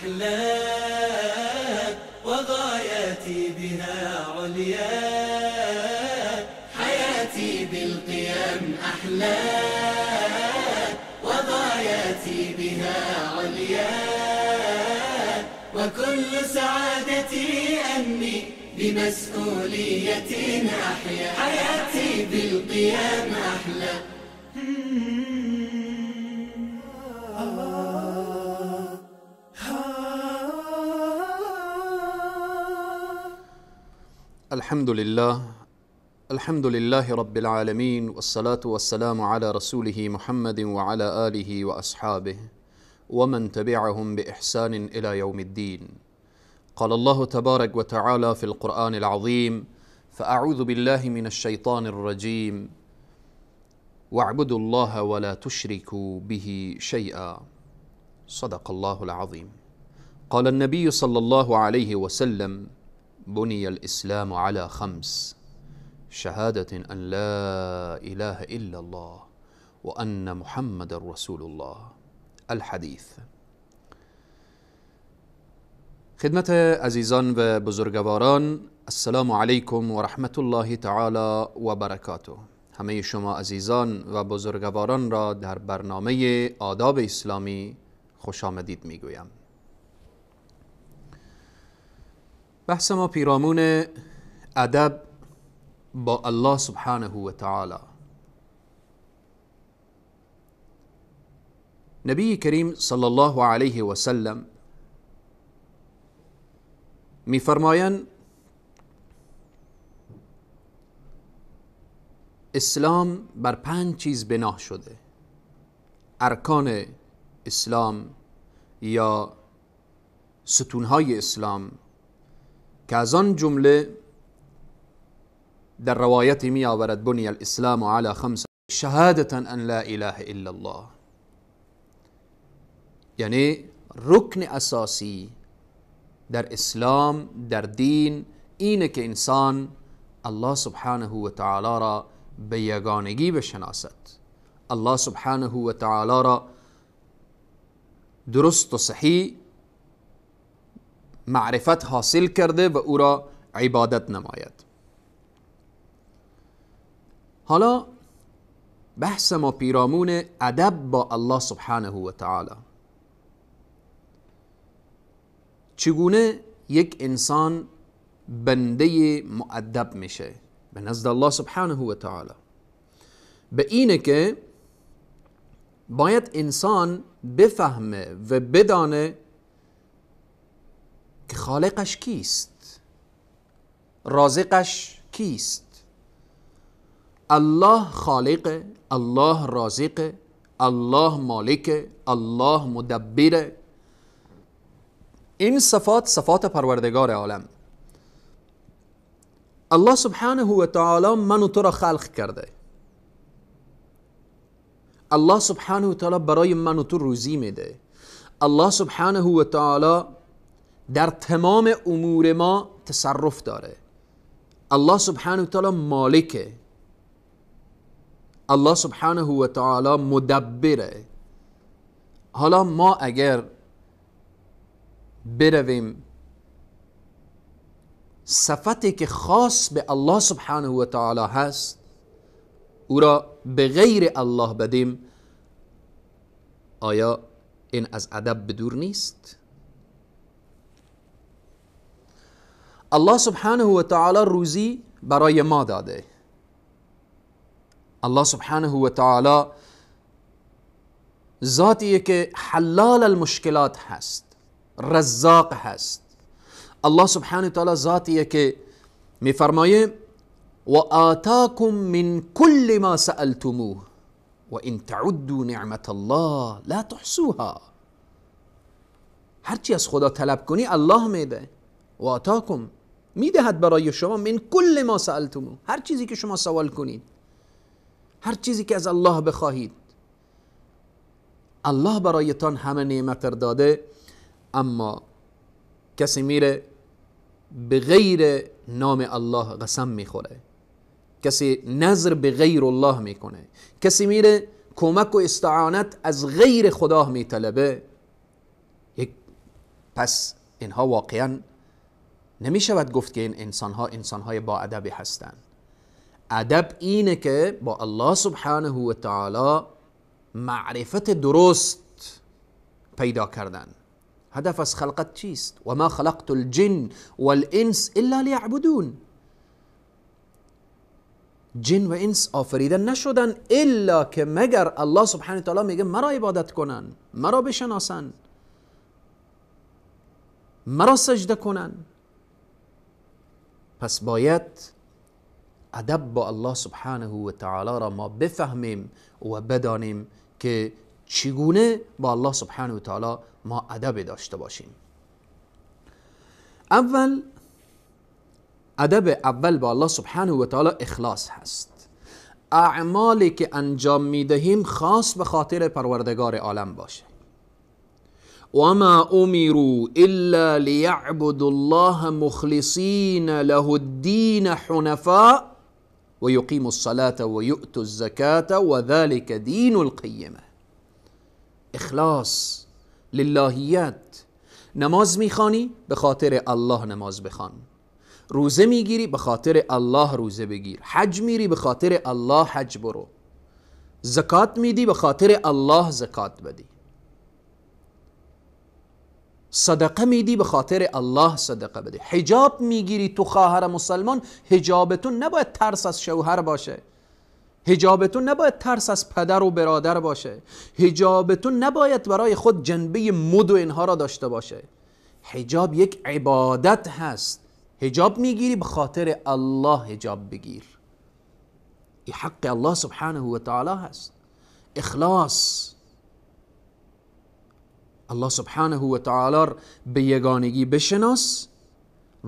أحلام وغاياتي بها عليا حياتي بالقيام أحلام وغاياتي بها عليا وكل سعادتي أني بمسؤولية أحيا حياتي بالقيام الحمد لله الحمد لله رب العالمين والصلاة والسلام على رسوله محمد وعلى آله وأصحابه ومن تبعهم بإحسان إلى يوم الدين قال الله تبارك وتعالى في القرآن العظيم فأعوذ بالله من الشيطان الرجيم واعبدوا الله ولا تشركوا به شيئا صدق الله العظيم قال النبي صلى الله عليه وسلم بني الإسلام على خمس شهادة أن لا إله إلا الله وأن محمد رسول الله الحديث خدمت عزیزان و بزرگواران السلام علیکم و رحمت الله تعالی و برکاته همه شما عزیزان و بزرگواران را در برنامه آداب اسلامی خوش آمدید میگویم بحث ما پیرامون ادب با الله سبحانه و تعالی نبی کریم صلی الله علیه و سلم میفرمایند اسلام بر پنج چیز بنا شده ارکان اسلام یا ستونهای اسلام آن جملة در روایتی می آورد بنی الإسلام على خمسة شهادة أن لا إله إلا الله يعني ركن أساسي در إسلام در دین اینه که انسان الله سبحانه و تعالی را به یگانگی بشناسد الله سبحانه و تعالی را درست و صحیح معرفت حاصل کرده و او را عبادت نماید حالا بحث ما پیرامون ادب با الله سبحانه و تعالی چگونه یک انسان بنده مؤدب میشه به نزد الله سبحانه و تعالی به اینه که باید انسان بفهمه و بدانه خالقش کیست رازقش کیست الله خالق الله رازق الله مالک الله مدبر این صفات صفات پروردگار عالم الله سبحانه و تعالی من تو را خلق کرده الله سبحانه و تعالی برای من تو روزی میده الله سبحانه و تعالی در تمام امور ما تصرف داره الله سبحانه و تعالی مالکه الله سبحانه و تعالی مدبره حالا ما اگر برویم صفتی که خاص به الله سبحانه و تعالی هست او را به غیر الله بدیم آیا این از ادب بدور نیست؟ الله سبحانه و تعالی روزی برای ما داده الله سبحانه و تعالی ذاتیه که حلال المشکلات هست رزاق هست الله سبحانه و تعالی ذاتیه که میفرمایه و آتاکم من کل ما سألتموه و ان تعدو نعمت الله لا تحسوها هرچی از خدا طلب کنی الله میده و آتاکم میدهد برای شما من کل ما سألتمو هر چیزی که شما سوال کنید هر چیزی که از الله بخواهید الله برایتان همه نعمت داده اما کسی میره به غیر نام الله قسم میخوره کسی نظر به غیر الله میکنه کسی میره کمک و استعانت از غیر خدا میطلبه پس اینها واقعا نمی شود گفت که این انسان ها انسان های با ادبی هستند ادب اینه که با الله سبحانه و تعالی معرفت درست پیدا کردن هدف از خلقت چیست و ما خلقت الجن والانس الا لیعبدون جن و انس آفریده نشدن الا که مگر الله سبحانه و تعالی میگه مرا عبادت کنن مرا بشناسن مرا سجده کنن پس باید ادب با الله سبحانه و تعالی را ما بفهمیم و بدانیم که چگونه با الله سبحانه و تعالی ما ادب داشته باشیم اول ادب اول با الله سبحانه و تعالی اخلاص هست اعمالی که انجام می دهیم خاص به خاطر پروردگار عالم باشه وما امروا الا ليعبدوا الله مخلصين له الدين حنفاء ويقيموا الصلاه ويؤتوا الزكاه وذلك دين القيمه اخلاص للهیت نماز میخوانی به خاطر الله نماز بخوان روزه میگیری به خاطر الله روزه بگیر حج میری به خاطر الله حج برو زکات میدی به خاطر الله زکات بدی صدقه میدی به خاطر الله صدقه بده حجاب میگیری تو خواهر مسلمان حجابتون نباید ترس از شوهر باشه حجابتون نباید ترس از پدر و برادر باشه حجابتون نباید برای خود جنبه مد و اینها را داشته باشه حجاب یک عبادت هست حجاب میگیری به خاطر الله حجاب بگیر ای حق الله سبحانه و تعالی هست اخلاص الله سبحانه و تعالی به یگانگی بشناس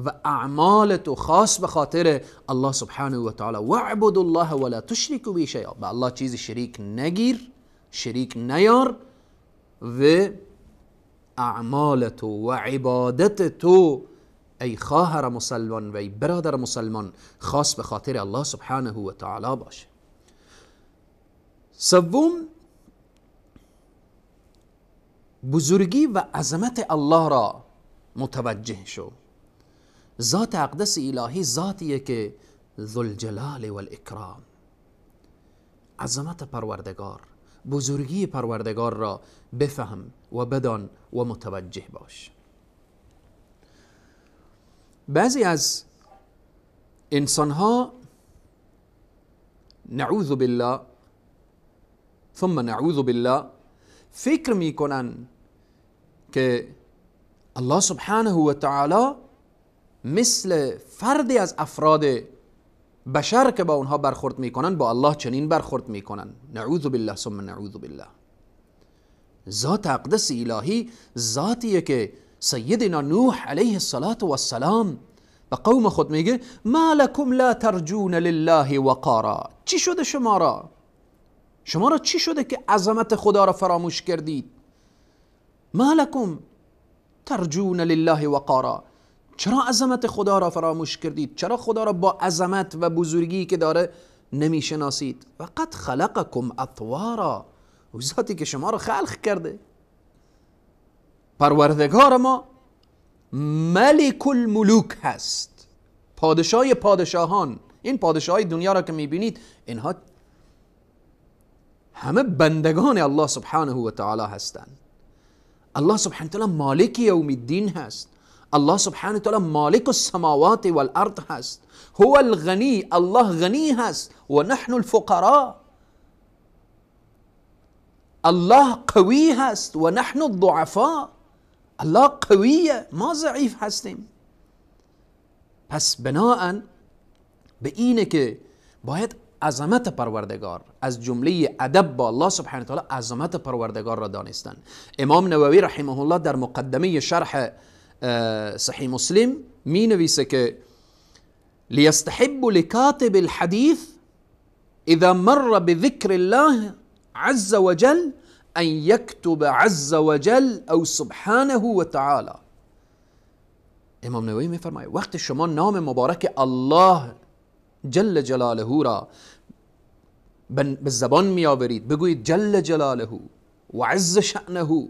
و اعمال تو خاص به خاطر الله سبحانه و تعالی الله ولا تشرکو به شیء به الله چیزی شریک نگیر شریک نیار و اعمال تو و عبادت تو ای خواهر مسلمان و ای برادر مسلمان خاص به خاطر الله سبحانه و تعالی باشه سوم بزرگی و عظمت الله را متوجه شو ذات اقدس الهی ذاتیه که ذوالجلال و الاکرام عظمت پروردگار بزرگی پروردگار را بفهم و بدان و متوجه باش بعضی از انسانها نعوذ بالله ثم نعوذ بالله فکر میکنن که الله سبحانه و تعالی مثل فردی از افراد بشر که با اونها برخورد میکنن با الله چنین برخورد میکنن نعوذ بالله ثم نعوذ بالله ذات اقدس الهی ذاتیه که سیدنا نوح علیه الصلاة و السلام به قوم خود میگه ما لکم لا ترجون لله وقارا چی شده شما را؟ شما را چی شده که عظمت خدا را فراموش کردید؟ ما لکم ترجون لله وقارا چرا عظمت خدا را فراموش کردید چرا خدا را با عظمت و بزرگی که داره نمیشناسید و قد خلقکم اطوارا او ذاتی که شما را خلق کرده پروردگار ما ملک الملوک هست پادشاه پادشاهان این پادشاه دنیا را که میبینید اینها همه بندگان الله سبحانه و تعالی هستند الله سبحانه وتعالى مالك يوم الدين هست الله سبحانه وتعالى مالك السماوات والارض هست هو الغني الله غني هست ونحن الفقراء الله قوي هست ونحن الضعفاء الله قوية ما ضعيف هستم بس بناء بإينك باید عظمت پروردگار از جمله ادب با الله سبحانه و عظمت پروردگار را دانستند امام نووی رحمه الله در مقدمه شرح اه، صحیح مسلم می نویسه که لیستحب لکاتب الحدیث اذا مر بذکر الله عز وجل ان یکتب عز وجل او سبحانه و امام نووی میفرماید وقتی شما نام مبارک الله جل جلاله را به زبان میآورید بگویید جل جلاله و عز شأنه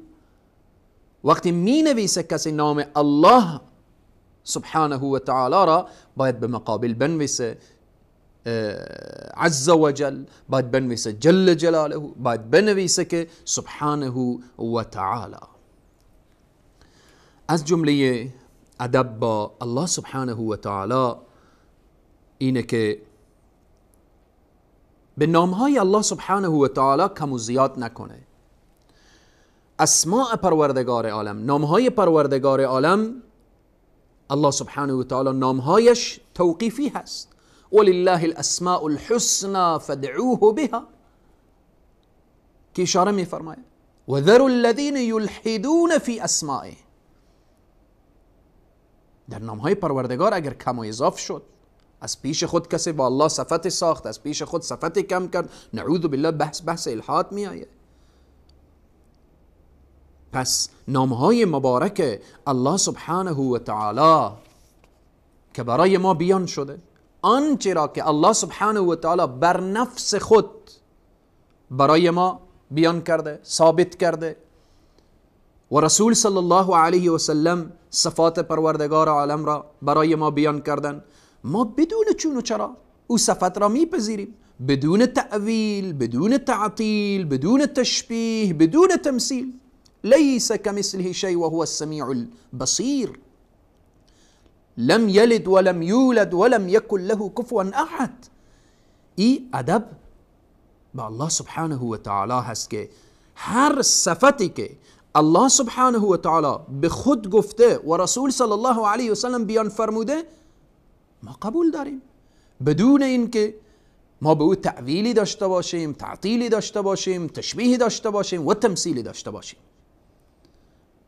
وقتی می نویسه کسی نام الله سبحانه و تعالی را باید به مقابل بنویسه اه، عز و جل باید بنویسه جل جلاله باید بنویسه که سبحانه و تعالی از جمله ادب با الله سبحانه و تعالی اینه که به های الله سبحانه و تعالی کم و زیاد نکنه اسماء پروردگار عالم نامهای پروردگار عالم الله سبحانه و تعالی نامهایش توقیفی هست ولله الاسماء الحسنی فدعوه بها که اشاره فرماید و ذروا الذین یلحدون فی اسمائه در نامهای پروردگار اگر کم و اضاف شد از پیش خود کسی با الله صفت ساخت از پیش خود صفت کم کرد نعوذ بالله بحث بحث الحاد آید. پس نامهای مبارک الله سبحانه و تعالی که برای ما بیان شده آنچه را که الله سبحانه و تعالی بر نفس خود برای ما بیان کرده ثابت کرده و رسول صلی الله علیه و سلم صفات پروردگار عالم را برای ما بیان کردند ما بدون چرا او وصفات رامي میپذیریم بدون التأويل بدون تعطیل بدون تشبیه بدون لیس ليس كمثله شيء وهو السميع البصير لم يلد ولم يولد ولم يكن له كفوا أحد إي أدب با الله سبحانه وتعالى هست هر صفتی که الله سبحانه و تعالی به خود گفته و رسول صلی الله علیه و سلم بیان فرموده ما قبول داریم بدون اینکه ما به او تعویلی داشته باشیم تعطیلی داشته باشیم تشبیهی داشته باشیم و تمثیلی داشته باشیم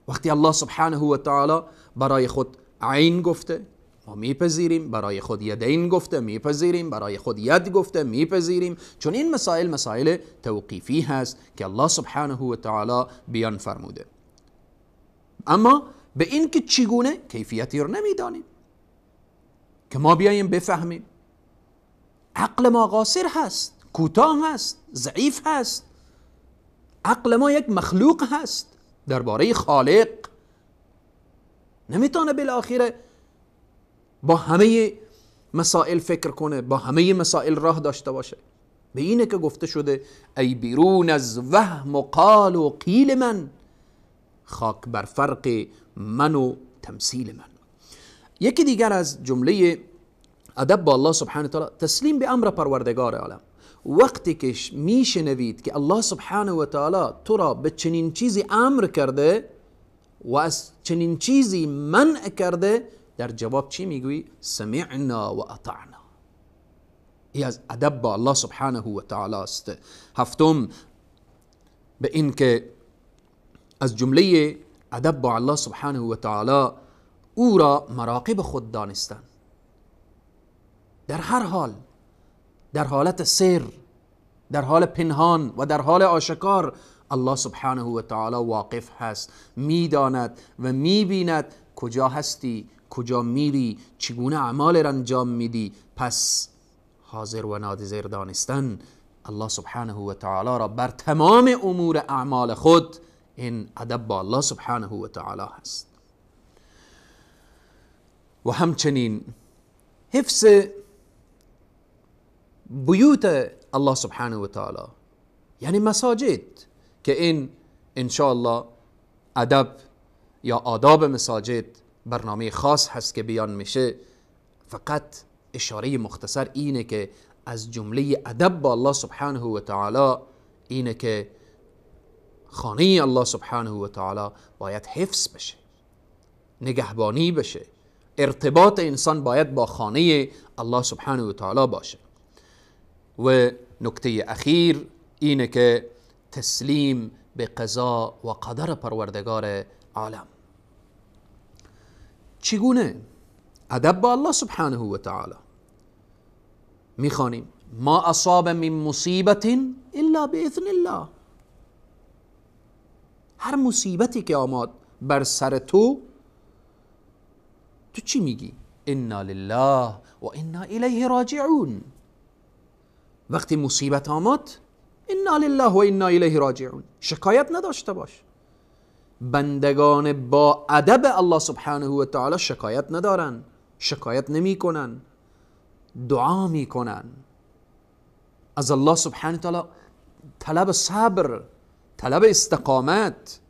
وقتی الله سبحانه و تعالی برای خود عین گفته ما میپذیریم برای خود یدین گفته میپذیریم برای خود ید گفته میپذیریم چون این مسائل مسائل توقیفی هست که الله سبحانه و تعالی بیان فرموده اما به اینکه چگونه کیفیتی رو نمیدانیم که ما بیایم بفهمیم عقل ما قاصر هست کوتاه هست ضعیف هست عقل ما یک مخلوق هست درباره خالق نمیتونه بالاخره با همه مسائل فکر کنه با همه مسائل راه داشته باشه به اینه که گفته شده ای بیرون از وهم و قال و قیل من خاک بر فرق من و تمثیل من یکی دیگر از جمله ادب با الله سبحانه تعالی تسلیم به امر پروردگار عالم وقتی که میشنوید که الله سبحانه و تعالی تو را به چنین چیزی امر کرده و از چنین چیزی منع کرده در جواب چی میگویی سمعنا و اطعنا ای از ادب با الله سبحانه و تعالی است هفتم به اینکه از جمله ادب با الله سبحانه و تعالی او را مراقب خود دانستن در هر حال در حالت سر در حال پنهان و در حال آشکار الله سبحانه و تعالی واقف هست میداند و میبیند کجا هستی کجا میری چگونه اعمال را انجام میدی پس حاضر و نادزیر دانستن الله سبحانه و تعالی را بر تمام امور اعمال خود این ادب با الله سبحانه و تعالی هست و همچنین حفظ بیوت الله سبحانه و تعالی یعنی مساجد که این انشاءالله ادب یا آداب مساجد برنامه خاص هست که بیان میشه فقط اشاره مختصر اینه که از جمله ادب با الله سبحانه و تعالی اینه که خانه الله سبحانه و تعالی باید حفظ بشه نگهبانی بشه ارتباط انسان باید با خانه الله سبحانه و تعالی باشه و نکته اخیر اینه که تسلیم به قضا و قدر پروردگار عالم چگونه ادب با الله سبحانه و تعالی میخوانیم ما اصاب من مصیبت الا باذن الله هر مصیبتی که آماد بر سر تو تو چی میگی؟ انا لله و انا الیه راجعون وقتی مصیبت آمد انا لله و انا الیه راجعون شکایت نداشته باش بندگان با ادب الله سبحانه و تعالی شکایت ندارن شکایت نمی کنن دعا می کنن از الله سبحانه تعالی طلب صبر طلب استقامت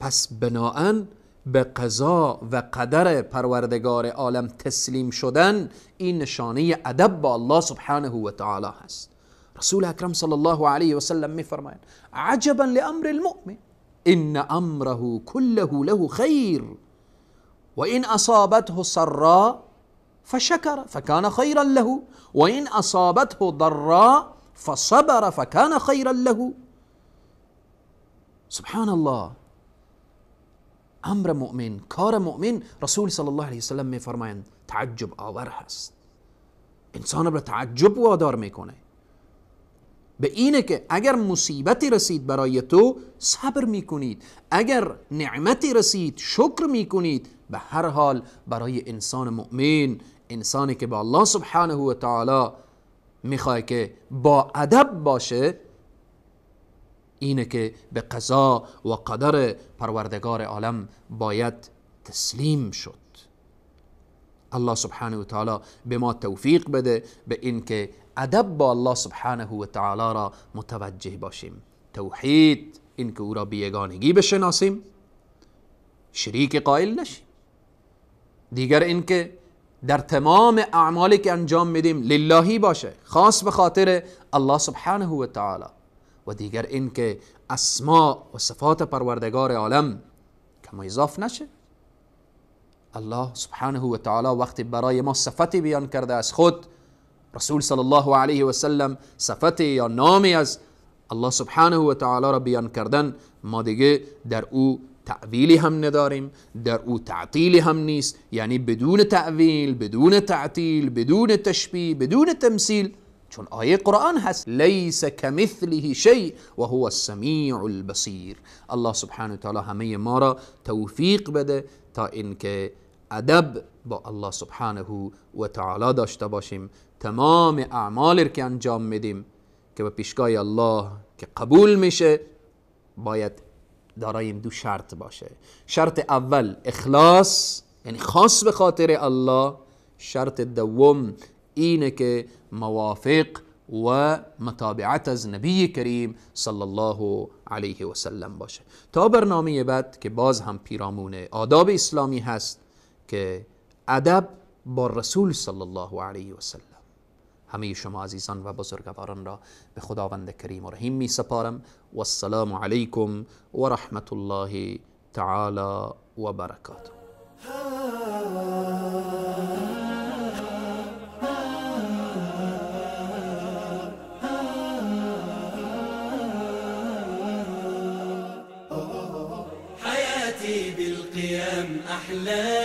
پس بناهن به قضا و قدر پروردگار عالم تسلیم شدن این نشانه ادب با الله سبحانه و تعالی هست رسول اکرم صلی الله علیه و سلم فرماید عجبا لامر المؤمن ان امره كله له خیر وان اصابته سرا فشكر فكان خيرا له وان اصابته ضرا فصبر فكان خيرا له سبحان الله امر مؤمن کار مؤمن رسول صلی الله علیه وسلم میفرمایند تعجب آور هست انسان را تعجب وادار میکنه به اینه که اگر مصیبتی رسید برای تو صبر میکنید اگر نعمتی رسید شکر میکنید به هر حال برای انسان مؤمن انسانی که با الله سبحانه و تعالی میخواه که با ادب باشه اینه که به قضا و قدر پروردگار عالم باید تسلیم شد الله سبحانه و تعالی به ما توفیق بده به اینکه ادب با الله سبحانه و تعالی را متوجه باشیم توحید اینکه او را بیگانگی بشناسیم شریک قائل نشیم دیگر اینکه در تمام اعمالی که انجام میدیم للهی باشه خاص به خاطر الله سبحانه و تعالی و دیگر این که اسما و صفات پروردگار عالم کما اضاف نشه الله سبحانه و تعالی وقتی برای ما صفتی بیان کرده از خود رسول صلی الله علیه و سلم صفتی یا نامی از الله سبحانه و تعالی را بیان کردن ما دیگه در او تعویلی هم نداریم در او تعطیلی هم نیست یعنی بدون تعویل بدون تعطیل بدون تشبیه بدون تمثیل چون آیه قرآن هست لیس کمثله شیء و هو السمیع البصیر الله سبحانه و تعالی همه ما را توفیق بده تا اینکه ادب با الله سبحانه و تعالی داشته باشیم تمام اعمالی که انجام میدیم که به پیشگاه الله که قبول میشه باید دارای دو شرط باشه شرط اول اخلاص یعنی خاص به خاطر الله شرط دوم اینه که موافق و متابعت از نبی کریم صلی الله علیه و سلم باشه تا برنامه بعد که باز هم پیرامون آداب اسلامی هست که ادب با رسول صلی الله علیه و سلم همه شما عزیزان و بزرگواران را به خداوند کریم و رحیم می سپارم و السلام علیکم و رحمت الله تعالی و برکاته أحلى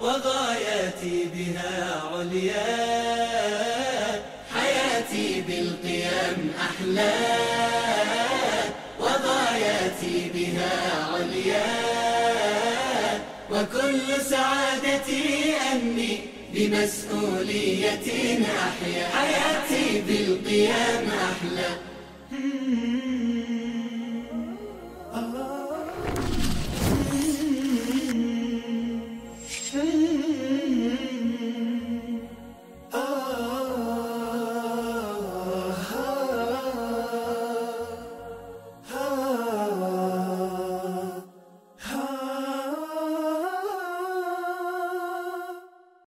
وغاياتي بها عليا حياتي بالقيام أحلى وغاياتي بها عليا وكل سعادتي أني بمسؤولية أحيا حياتي بالقيام أحلى